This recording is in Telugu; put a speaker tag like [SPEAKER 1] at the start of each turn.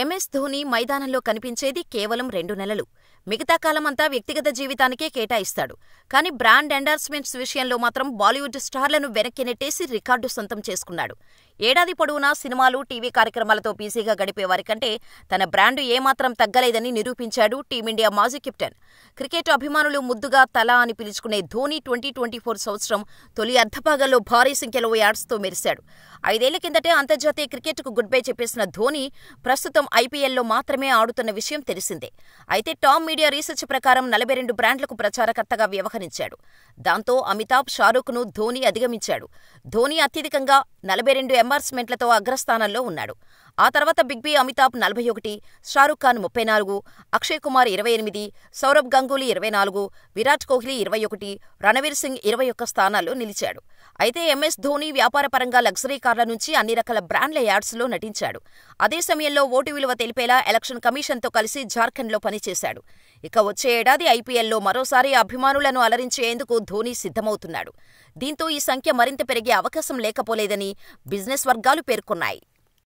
[SPEAKER 1] ఎంఎస్ ధోని మైదానంలో కనిపించేది కేవలం రెండు నెలలు మిగతా కాలమంతా వ్యక్తిగత జీవితానికే కేటాయిస్తాడు కానీ బ్రాండ్ ఎండార్స్మెంట్స్ విషయంలో మాత్రం బాలీవుడ్ స్టార్లను వెనక్కి నెట్టేసి రికార్డు సొంతం చేసుకున్నాడు ఏడాది పొడవునా సినిమాలు టీవీ కార్యక్రమాలతో బిజీగా గడిపేవారికంటే తన బ్రాండు ఏమాత్రం తగ్గలేదని నిరూపించాడు టీమిండియా మాజీ కెప్టెన్ క్రికెట్ అభిమానులు ముద్దుగా తల అని పిలుచుకునే ధోని ట్వంటీ ట్వంటీ ఫోర్ సంవత్సరం తొలి అర్ధభాగంలో భారీ సంఖ్యలో యాడ్స్తో మెరిశాడు ఐదేళ్ల కిందటే అంతర్జాతీయ క్రికెట్కు గుడ్ బై చెప్పేసిన ధోని ప్రస్తుతం ప్రస్తుతం ఐపీఎల్లో మాత్రమే ఆడుతున్న విషయం తెలిసిందే అయితే టామ్ మీడియా రీసెర్చ్ ప్రకారం నలభై రెండు బ్రాండ్లకు ప్రచారకర్తగా వ్యవహరించాడు దాంతో అమితాబ్ షారూఖ్ను ధోని అధిగమించాడు ధోని అత్యధికంగా నలభై రెండు ఎంబార్స్మెంట్లతో అగ్రస్థానంలో ఉన్నాడు ఆ తర్వాత బిగ్ బి అమితాబ్ నలభై ఒకటి షారుఖ్ ఖాన్ ముప్పై నాలుగు అక్షయ్ కుమార్ ఇరవై ఎనిమిది సౌరభ్ గంగూలీ ఇరవై నాలుగు విరాట్ కోహ్లీ ఇరవై ఒకటి రణవీర్ సింగ్ ఇరవై ఒక్క స్థానాల్లో నిలిచాడు అయితే ఎంఎస్ ధోని వ్యాపారపరంగా లగ్జరీ కార్ల నుంచి అన్ని రకాల బ్రాండ్ల యాడ్స్లో నటించాడు అదే సమయంలో ఓటు విలువ తెలిపేలా ఎలక్షన్ కమిషన్తో కలిసి జార్ఖండ్లో పనిచేశాడు ఇక వచ్చే ఏడాది ఐపీఎల్లో మరోసారి అభిమానులను అలరించేందుకు ధోని సిద్ధమవుతున్నాడు దీంతో ఈ సంఖ్య మరింత పెరిగే అవకాశం లేకపోలేదని బిజినెస్ వర్గాలు పేర్కొన్నాయి